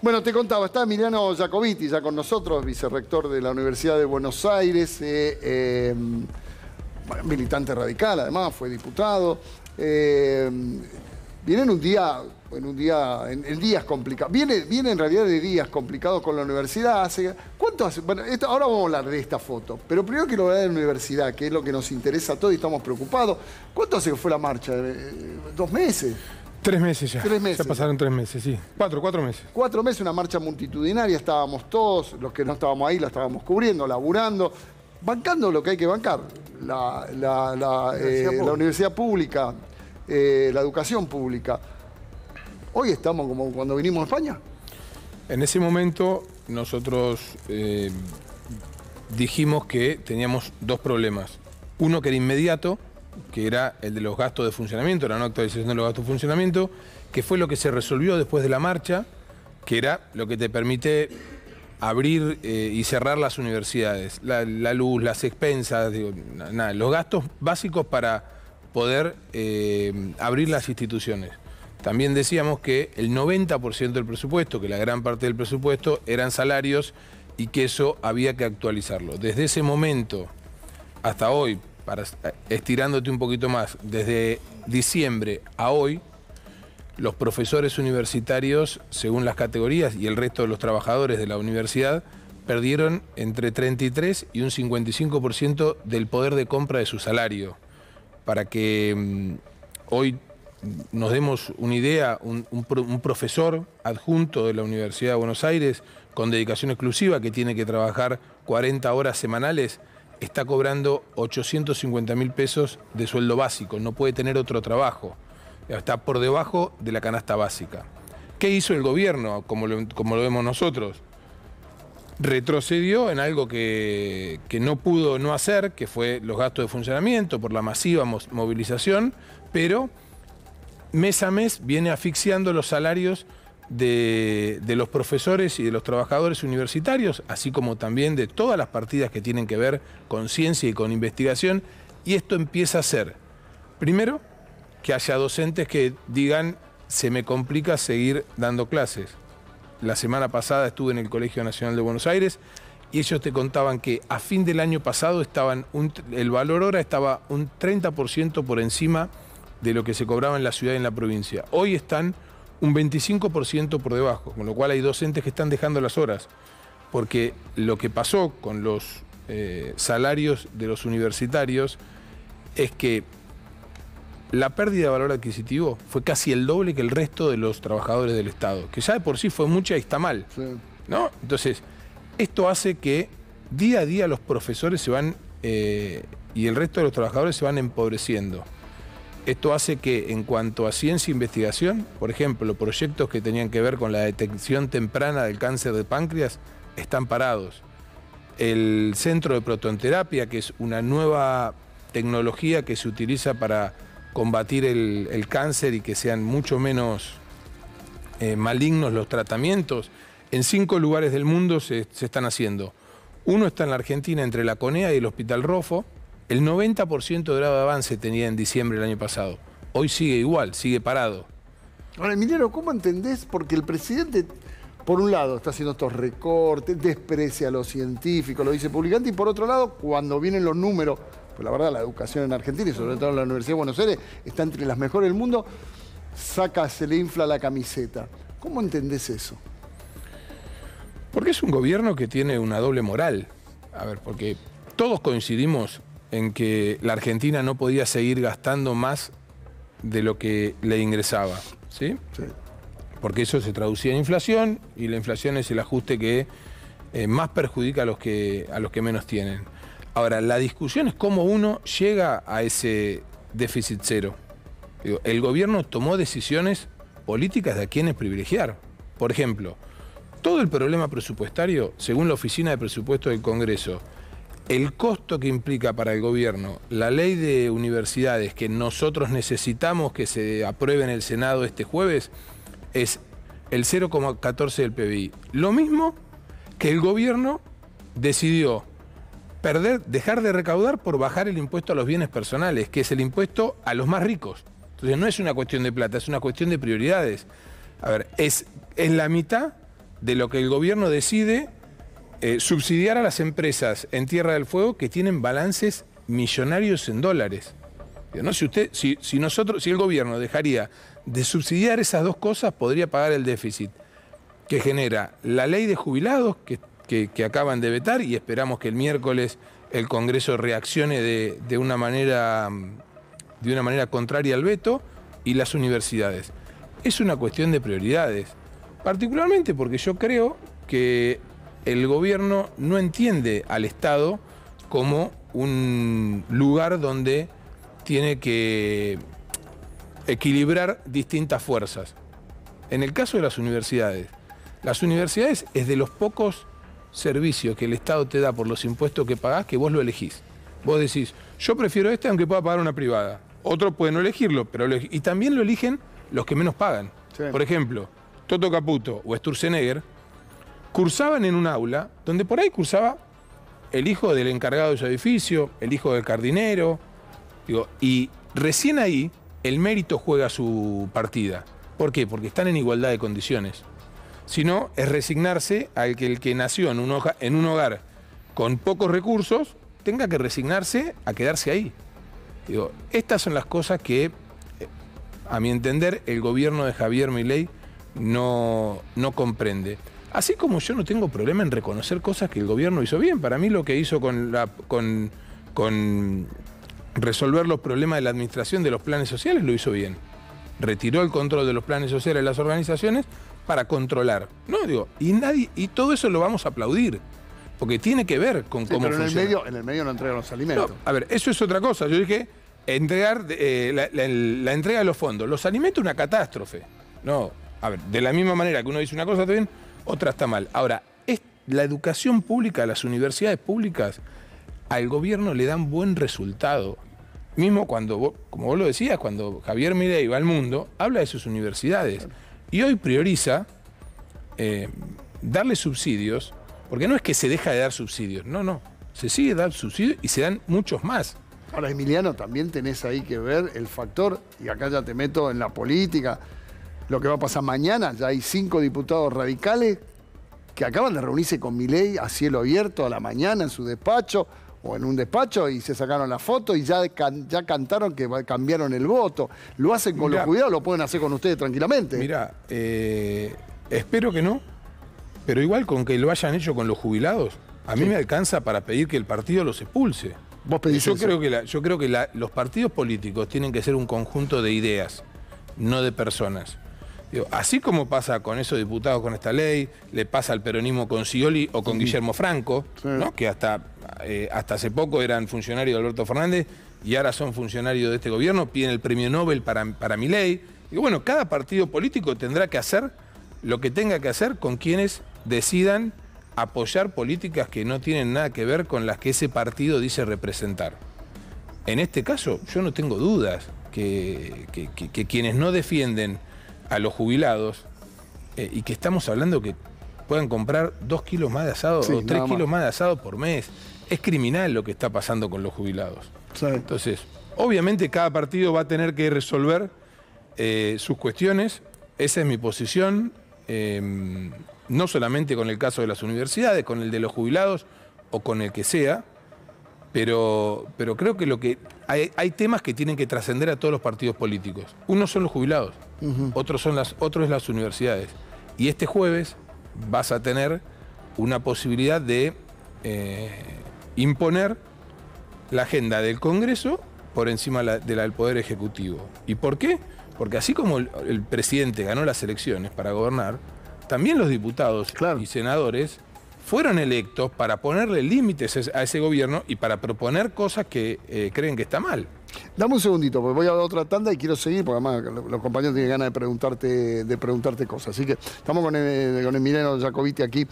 Bueno, te contaba, está Emiliano Jacobiti ya con nosotros, vicerrector de la Universidad de Buenos Aires, eh, eh, militante radical además, fue diputado. Eh, viene en un día, en un día, en, días complicados. Viene, viene en realidad de días complicados con la universidad. ¿Cuánto hace? Bueno, ahora vamos a hablar de esta foto, pero primero quiero hablar de la universidad, que es lo que nos interesa a todos y estamos preocupados. ¿Cuánto hace que fue la marcha? ¿Dos meses? Tres meses ya. Tres meses. Ya pasaron tres meses, sí. Cuatro, cuatro meses. Cuatro meses, una marcha multitudinaria, estábamos todos, los que no estábamos ahí la estábamos cubriendo, laburando, bancando lo que hay que bancar. La, eh, universidad pública, eh, la educación pública. Hoy estamos como cuando vinimos a España. En ese momento nosotros eh, dijimos que teníamos dos problemas. Uno que era inmediato, que era el de los gastos de funcionamiento, la no actualización de los gastos de funcionamiento, que fue lo que se resolvió después de la marcha, que era lo que te permite abrir eh, y cerrar las universidades, la, luz, las expensas, los gastos básicos para poder eh, abrir las instituciones. También decíamos que el 90% del presupuesto, que la gran parte del presupuesto eran salarios y que eso había que actualizarlo. Desde ese momento hasta hoy, estirándote un poquito más, desde diciembre a hoy, los profesores universitarios, según las categorías, y el resto de los trabajadores de la universidad, perdieron entre 33 y un 55% del poder de compra de su salario. Para que mm, hoy nos demos una idea, un, profesor adjunto de la Universidad de Buenos Aires con dedicación exclusiva que tiene que trabajar 40 horas semanales está cobrando 850 mil pesos de sueldo básico, no puede tener otro trabajo, está por debajo de la canasta básica. ¿Qué hizo el gobierno, como lo, vemos nosotros? Retrocedió en algo que, que, no pudo no hacer, que fue los gastos de funcionamiento por la masiva movilización, pero mes a mes viene asfixiando los salarios de, los profesores y de los trabajadores universitarios, así como también de todas las partidas que tienen que ver con ciencia y con investigación. Y esto empieza a ser, primero, que haya docentes que digan, se me complica seguir dando clases. La semana pasada estuve en el Colegio Nacional de Buenos Aires y ellos te contaban que a fin del año pasado estaban el valor hora estaba un 30% por encima de lo que se cobraba en la ciudad y en la provincia. Hoy están un 25% por debajo, con lo cual hay docentes que están dejando las horas, porque lo que pasó con los eh, salarios de los universitarios es que la pérdida de valor adquisitivo fue casi el doble que el resto de los trabajadores del Estado, que ya de por sí fue mucha y está mal. ¿no? Entonces, esto hace que día a día los profesores se van eh, y el resto de los trabajadores se van empobreciendo. Esto hace que en cuanto a ciencia e investigación, por ejemplo, proyectos que tenían que ver con la detección temprana del cáncer de páncreas están parados. El centro de protonterapia, que es una nueva tecnología que se utiliza para combatir el, cáncer y que sean mucho menos eh, malignos los tratamientos, en cinco lugares del mundo se, se están haciendo. Uno está en la Argentina entre la CONEA y el Hospital Rofo, el 90% de grado de avance tenía en diciembre del año pasado. Hoy sigue igual, sigue parado. Ahora, Emiliano, ¿cómo entendés? Porque el presidente, por un lado, está haciendo estos recortes, desprecia a los científicos, lo dice publicante, y por otro lado, cuando vienen los números, pues la verdad, la educación en Argentina y sobre todo en la Universidad de Buenos Aires está entre las mejores del mundo, saca, se le infla la camiseta. ¿Cómo entendés eso? Porque es un gobierno que tiene una doble moral. A ver, porque todos coincidimos en que la Argentina no podía seguir gastando más de lo que le ingresaba. ¿sí? Porque eso se traducía en inflación y la inflación es el ajuste que eh, más perjudica a los, que, a los que menos tienen. Ahora, la discusión es cómo uno llega a ese déficit cero. el gobierno tomó decisiones políticas de a quienes privilegiar. Por ejemplo, todo el problema presupuestario, según la Oficina de Presupuesto del Congreso, el costo que implica para el gobierno la ley de universidades que nosotros necesitamos que se apruebe en el Senado este jueves es el 0,14 del PBI. Lo mismo que el gobierno decidió perder, dejar de recaudar por bajar el impuesto a los bienes personales, que es el impuesto a los más ricos. Entonces no es una cuestión de plata, es una cuestión de prioridades. A ver, es, en la mitad de lo que el gobierno decide eh, subsidiar a las empresas en Tierra del Fuego que tienen balances millonarios en dólares. Si, nosotros, el gobierno dejaría de subsidiar esas dos cosas, podría pagar el déficit que genera la ley de jubilados que, acaban de vetar y esperamos que el miércoles el Congreso reaccione una manera, de una manera contraria al veto y las universidades. Es una cuestión de prioridades, particularmente porque yo creo que el gobierno no entiende al Estado como un lugar donde tiene que equilibrar distintas fuerzas. En el caso de las universidades, las universidades es de los pocos servicios que el Estado te da por los impuestos que pagás que vos lo elegís. Vos decís, yo prefiero este aunque pueda pagar una privada. Otros pueden no elegirlo, pero y también lo eligen los que menos pagan. Por ejemplo, Toto Caputo o Sturzenegger cursaban en un aula donde por ahí cursaba el hijo del encargado de su edificio, el hijo del cardinero, digo, y recién ahí el mérito juega su partida. ¿Por qué? Porque están en igualdad de condiciones. Si no, es resignarse al que el que nació en un, en un hogar con pocos recursos tenga que resignarse a quedarse ahí. Digo, estas son las cosas que, eh, a mi entender, el gobierno de Javier Milei no comprende. Así como yo no tengo problema en reconocer cosas que el gobierno hizo bien. Para mí lo que hizo con, resolver los problemas de la administración de los planes sociales lo hizo bien. Retiró el control de los planes sociales de las organizaciones para controlar. No, digo, y nadie, y todo eso lo vamos a aplaudir. Porque tiene que ver con cómo pero en El medio, en el medio no entregan los alimentos. a ver, eso es otra cosa. Yo dije, entregar eh, la, entrega de los fondos. Los alimentos es una catástrofe. No, a ver, de la misma manera que uno dice una cosa también otra está mal. Ahora, es la educación pública, las universidades públicas, al gobierno le dan buen resultado. Mismo cuando, como vos lo decías, cuando Javier Mirei va al mundo, habla de sus universidades. Y hoy prioriza eh, darle subsidios, porque no es que se deja de dar subsidios, no, no. Se sigue dando subsidios y se dan muchos más. Ahora, Emiliano, también tenés ahí que ver el factor, y acá ya te meto en la política, lo que va a pasar mañana, ya hay cinco diputados radicales que acaban de reunirse con Milei a cielo abierto a la mañana en su despacho o en un despacho y se sacaron la foto y ya, ya cantaron que cambiaron el voto. Lo hacen con los los cuidados, lo pueden hacer con ustedes tranquilamente. Mira, eh, espero que no, pero igual con que lo hayan hecho con los jubilados, a mí me alcanza para pedir que el partido los expulse. ¿Vos pedís yo, Creo que yo creo que los partidos políticos tienen que ser un conjunto de ideas, no de personas así como pasa con esos diputados con esta ley, le pasa al peronismo con Scioli o con Guillermo Franco, que hasta, eh, hasta hace poco eran funcionarios de Alberto Fernández y ahora son funcionarios de este gobierno, piden el premio Nobel para, mi ley. Y bueno, cada partido político tendrá que hacer lo que tenga que hacer con quienes decidan apoyar políticas que no tienen nada que ver con las que ese partido dice representar. En este caso, yo no tengo dudas que quienes no defienden a los jubilados eh, y que estamos hablando que puedan comprar dos kilos más de asado o tres kilos más de asado por mes. Es criminal lo que está pasando con los jubilados. Entonces, obviamente cada partido va a tener que resolver eh, sus cuestiones. Esa es mi posición, em, no solamente con el caso de las universidades, con el de los jubilados o con el que sea, pero, pero creo que, lo que hay temas que tienen que trascender a todos los partidos políticos. Uno son los jubilados. Otros otro, son las, es las universidades. Y este jueves vas a tener una posibilidad de eh, imponer la agenda del Congreso por encima de la del Poder Ejecutivo. ¿Y por qué? Porque así como el, presidente ganó las elecciones para gobernar, también los diputados y senadores fueron electos para ponerle límites a ese gobierno y para proponer cosas que eh, creen que está mal. Dame un segundito, porque voy a otra tanda y quiero seguir, porque además los compañeros tienen ganas de preguntarte, de preguntarte cosas. Así que estamos con, el, eh, con Jacobiti aquí